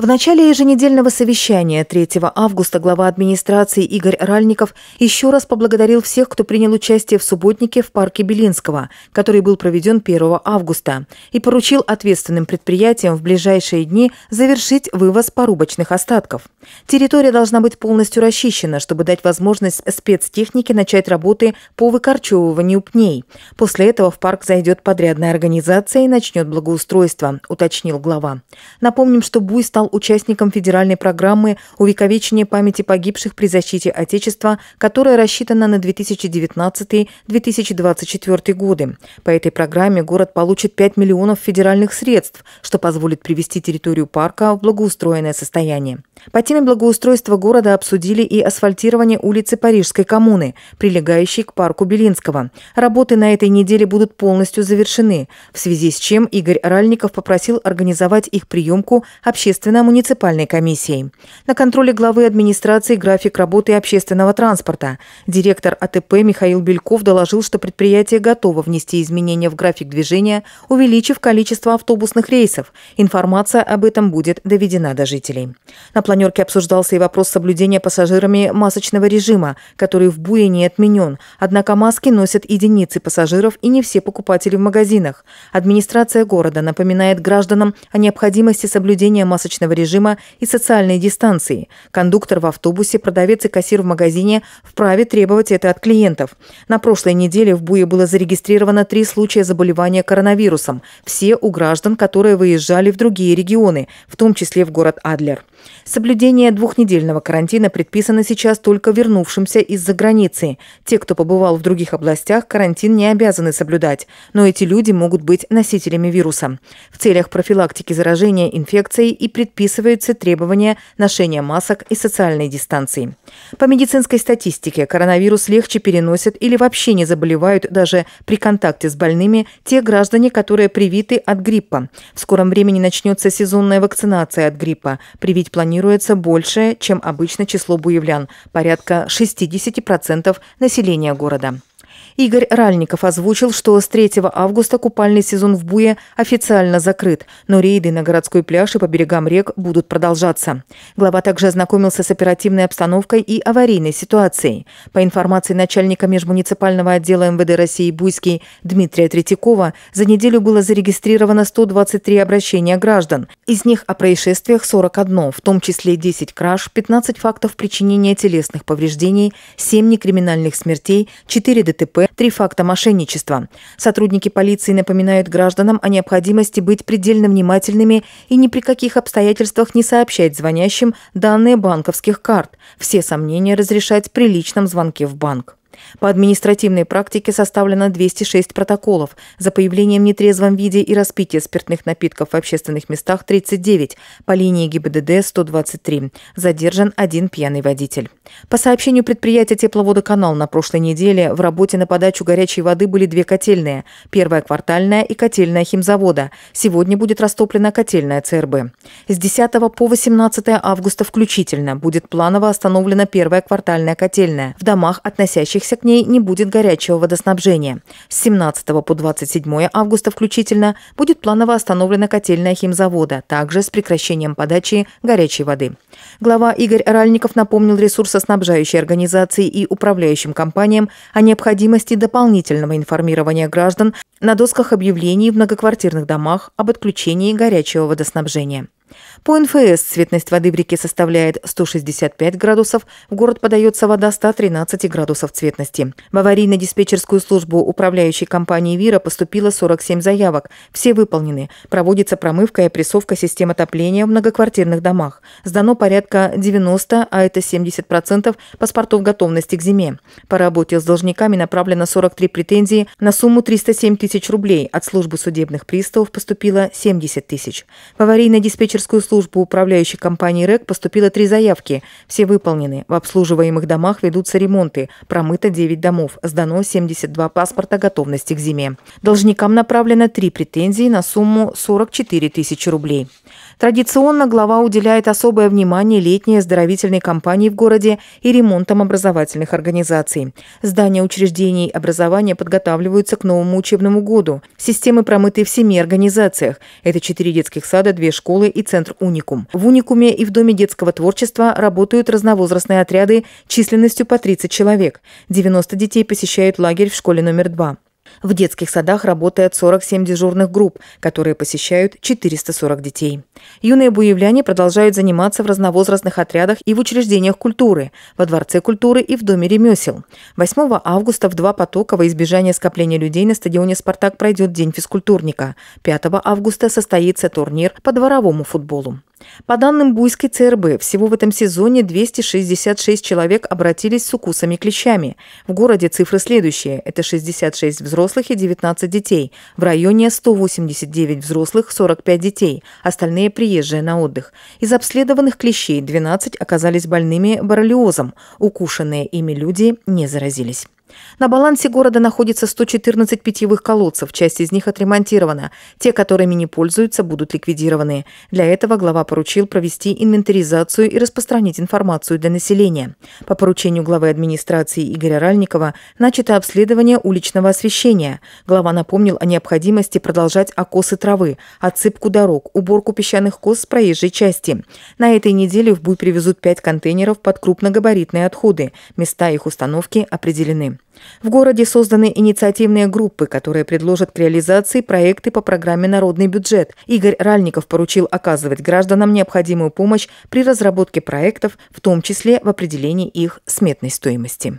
В начале еженедельного совещания 3 августа глава администрации Игорь Ральников еще раз поблагодарил всех, кто принял участие в субботнике в парке Белинского, который был проведен 1 августа, и поручил ответственным предприятиям в ближайшие дни завершить вывоз порубочных остатков. Территория должна быть полностью расчищена, чтобы дать возможность спецтехнике начать работы по выкорчевыванию пней. После этого в парк зайдет подрядная организация и начнет благоустройство, уточнил глава. Напомним, что буй стал участником федеральной программы «Увековечение памяти погибших при защите Отечества», которая рассчитана на 2019-2024 годы. По этой программе город получит 5 миллионов федеральных средств, что позволит привести территорию парка в благоустроенное состояние. По теме благоустройства города обсудили и асфальтирование улицы Парижской коммуны, прилегающей к парку Белинского. Работы на этой неделе будут полностью завершены, в связи с чем Игорь Ральников попросил организовать их приемку общественно на муниципальной комиссии. На контроле главы администрации график работы общественного транспорта. Директор АТП Михаил Бельков доложил, что предприятие готово внести изменения в график движения, увеличив количество автобусных рейсов. Информация об этом будет доведена до жителей. На планерке обсуждался и вопрос соблюдения пассажирами масочного режима, который в Буе не отменен. Однако маски носят единицы пассажиров и не все покупатели в магазинах. Администрация города напоминает гражданам о необходимости соблюдения масочного масочного режима и социальной дистанции. Кондуктор в автобусе, продавец и кассир в магазине вправе требовать это от клиентов. На прошлой неделе в Буе было зарегистрировано три случая заболевания коронавирусом. Все у граждан, которые выезжали в другие регионы, в том числе в город Адлер. Соблюдение двухнедельного карантина предписано сейчас только вернувшимся из-за границы. Те, кто побывал в других областях, карантин не обязаны соблюдать, но эти люди могут быть носителями вируса. В целях профилактики заражения инфекцией и предписываются требования ношения масок и социальной дистанции. По медицинской статистике, коронавирус легче переносят или вообще не заболевают даже при контакте с больными те граждане, которые привиты от гриппа. В скором времени начнется сезонная вакцинация от гриппа. Привить Встретить планируется больше, чем обычно число буевлян – порядка 60% населения города. Игорь Ральников озвучил, что с 3 августа купальный сезон в Буе официально закрыт, но рейды на городской пляж и по берегам рек будут продолжаться. Глава также ознакомился с оперативной обстановкой и аварийной ситуацией. По информации начальника межмуниципального отдела МВД России Буйский Дмитрия Третьякова, за неделю было зарегистрировано 123 обращения граждан. Из них о происшествиях 41, в том числе 10 краж, 15 фактов причинения телесных повреждений, 7 некриминальных смертей, 4 ДТП ДТП, три факта мошенничества. Сотрудники полиции напоминают гражданам о необходимости быть предельно внимательными и ни при каких обстоятельствах не сообщать звонящим данные банковских карт. Все сомнения разрешать при личном звонке в банк. По административной практике составлено 206 протоколов. За появлением в нетрезвом виде и распитие спиртных напитков в общественных местах 39. По линии ГИБДД 123. Задержан один пьяный водитель. По сообщению предприятия «Тепловодоканал» на прошлой неделе в работе на подачу горячей воды были две котельные. Первая квартальная и котельная химзавода. Сегодня будет растоплена котельная ЦРБ. С 10 по 18 августа включительно будет планово остановлена первая квартальная котельная в домах, относящихся относящихся к ней не будет горячего водоснабжения. С 17 по 27 августа включительно будет планово остановлена котельная химзавода, также с прекращением подачи горячей воды. Глава Игорь Ральников напомнил ресурсоснабжающей организации и управляющим компаниям о необходимости дополнительного информирования граждан на досках объявлений в многоквартирных домах об отключении горячего водоснабжения. По НФС цветность воды в реке составляет 165 градусов, в город подается вода 113 градусов цветности. В аварийно-диспетчерскую службу управляющей компании «Вира» поступило 47 заявок. Все выполнены. Проводится промывка и опрессовка систем отопления в многоквартирных домах. Сдано порядка 90, а это 70% паспортов готовности к зиме. По работе с должниками направлено 43 претензии на сумму 307 тысяч рублей. От службы судебных приставов поступило 70 тысяч. В аварийно-диспетчерскую диспетчерскую службу управляющей компании РЭК поступило три заявки. Все выполнены. В обслуживаемых домах ведутся ремонты. Промыто 9 домов. Сдано 72 паспорта готовности к зиме. Должникам направлено три претензии на сумму 44 тысячи рублей. Традиционно глава уделяет особое внимание летней оздоровительной кампании в городе и ремонтам образовательных организаций. Здания учреждений образования подготавливаются к новому учебному году. Системы промыты в семи организациях. Это четыре детских сада, две школы и центр «Уникум». В «Уникуме» и в Доме детского творчества работают разновозрастные отряды численностью по 30 человек. 90 детей посещают лагерь в школе номер два. В детских садах работает 47 дежурных групп, которые посещают 440 детей. Юные буевляне продолжают заниматься в разновозрастных отрядах и в учреждениях культуры, во Дворце культуры и в Доме ремесел. 8 августа в два потока во избежание скопления людей на стадионе «Спартак» пройдет День физкультурника. 5 августа состоится турнир по дворовому футболу. По данным Буйской ЦРБ, всего в этом сезоне 266 человек обратились с укусами клещами. В городе цифры следующие. Это 66 взрослых и 19 детей. В районе 189 взрослых, 45 детей. Остальные приезжие на отдых. Из обследованных клещей 12 оказались больными боррелиозом. Укушенные ими люди не заразились. На балансе города находится 114 питьевых колодцев, часть из них отремонтирована. Те, которыми не пользуются, будут ликвидированы. Для этого глава поручил провести инвентаризацию и распространить информацию для населения. По поручению главы администрации Игоря Ральникова начато обследование уличного освещения. Глава напомнил о необходимости продолжать окосы травы, отсыпку дорог, уборку песчаных кос с проезжей части. На этой неделе в Буй привезут 5 контейнеров под крупногабаритные отходы. Места их установки определены. В городе созданы инициативные группы, которые предложат к реализации проекты по программе «Народный бюджет». Игорь Ральников поручил оказывать гражданам необходимую помощь при разработке проектов, в том числе в определении их сметной стоимости.